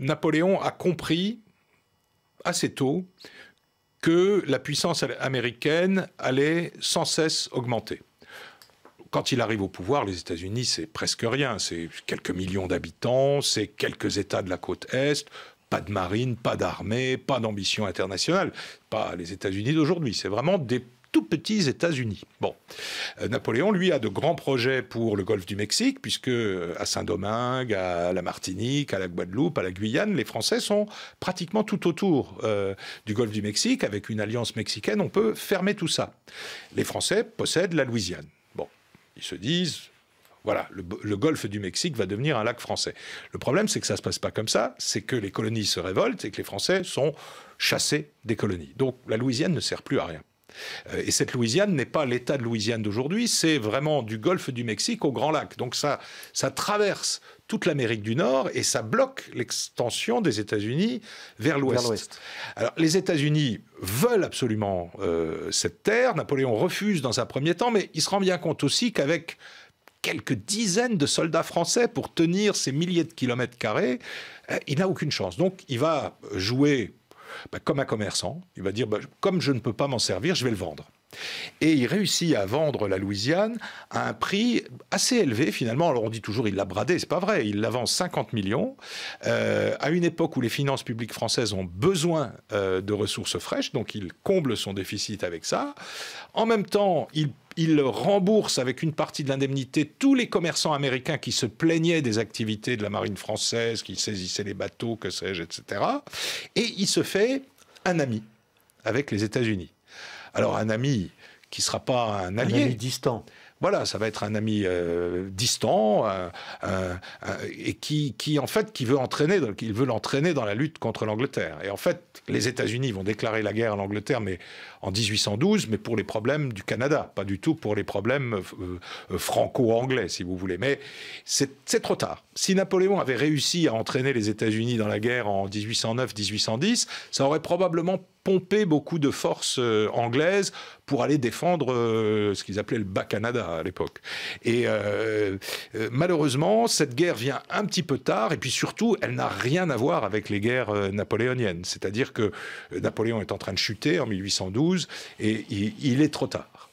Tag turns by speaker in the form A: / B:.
A: Napoléon a compris assez tôt que la puissance américaine allait sans cesse augmenter. Quand il arrive au pouvoir, les États-Unis, c'est presque rien. C'est quelques millions d'habitants, c'est quelques États de la côte Est, pas de marine, pas d'armée, pas d'ambition internationale. Pas les États-Unis d'aujourd'hui. C'est vraiment des tout petits États-Unis. Bon, euh, Napoléon, lui, a de grands projets pour le golfe du Mexique, puisque euh, à Saint-Domingue, à la Martinique, à la Guadeloupe, à la Guyane, les Français sont pratiquement tout autour euh, du golfe du Mexique. Avec une alliance mexicaine, on peut fermer tout ça. Les Français possèdent la Louisiane. Bon, ils se disent, voilà, le, le, golfe du Mexique va devenir un lac français. Le problème, c'est que ça ne se passe pas comme ça, c'est que les colonies se révoltent et que les Français sont chassés des colonies. Donc la Louisiane ne sert plus à rien. Euh, et cette Louisiane n'est pas l'État de Louisiane d'aujourd'hui, c'est vraiment du golfe du Mexique au Grand Lac. Donc ça, ça traverse toute l'Amérique du Nord et ça bloque l'extension des États-Unis vers l'Ouest. Alors les États-Unis veulent absolument euh, cette terre, Napoléon refuse dans un premier temps, mais il se rend bien compte aussi qu'avec quelques dizaines de soldats français pour tenir ces milliers de kilomètres carrés, euh, il n'a aucune chance. Donc il va jouer bah, comme un commerçant, il va dire, bah, comme je ne peux pas m'en servir, je vais le vendre. Et il réussit à vendre la Louisiane à un prix assez élevé finalement. Alors on dit toujours il l'a bradé, c'est pas vrai. Il la vend 50 millions euh, à une époque où les finances publiques françaises ont besoin euh, de ressources fraîches, donc il comble son déficit avec ça. En même temps, il il rembourse avec une partie de l'indemnité tous les commerçants américains qui se plaignaient des activités de la marine française, qui saisissaient les bateaux, que sais-je, etc. Et il se fait un ami avec les États-Unis. Alors un ami qui ne sera pas un allié. Un ami distant. Voilà, ça va être un ami euh, distant euh, euh, et qui, en fait, qui veut entraîner, il veut l'entraîner dans la lutte contre l'Angleterre. Et en fait, les États-Unis vont déclarer la guerre à l'Angleterre, mais en 1812, mais pour les problèmes du Canada, pas du tout pour les problèmes franco-anglais, si vous voulez. Mais c'est trop tard. Si Napoléon avait réussi à entraîner les États-Unis dans la guerre en 1809-1810, ça aurait probablement pompé beaucoup de forces anglaises pour aller défendre ce qu'ils appelaient le bas Canada, à l'époque. Et euh, euh, malheureusement, cette guerre vient un petit peu tard, et puis surtout, elle n'a rien à voir avec les guerres euh, napoléoniennes. C'est-à-dire que Napoléon est en train de chuter en 1812, et il est trop tard.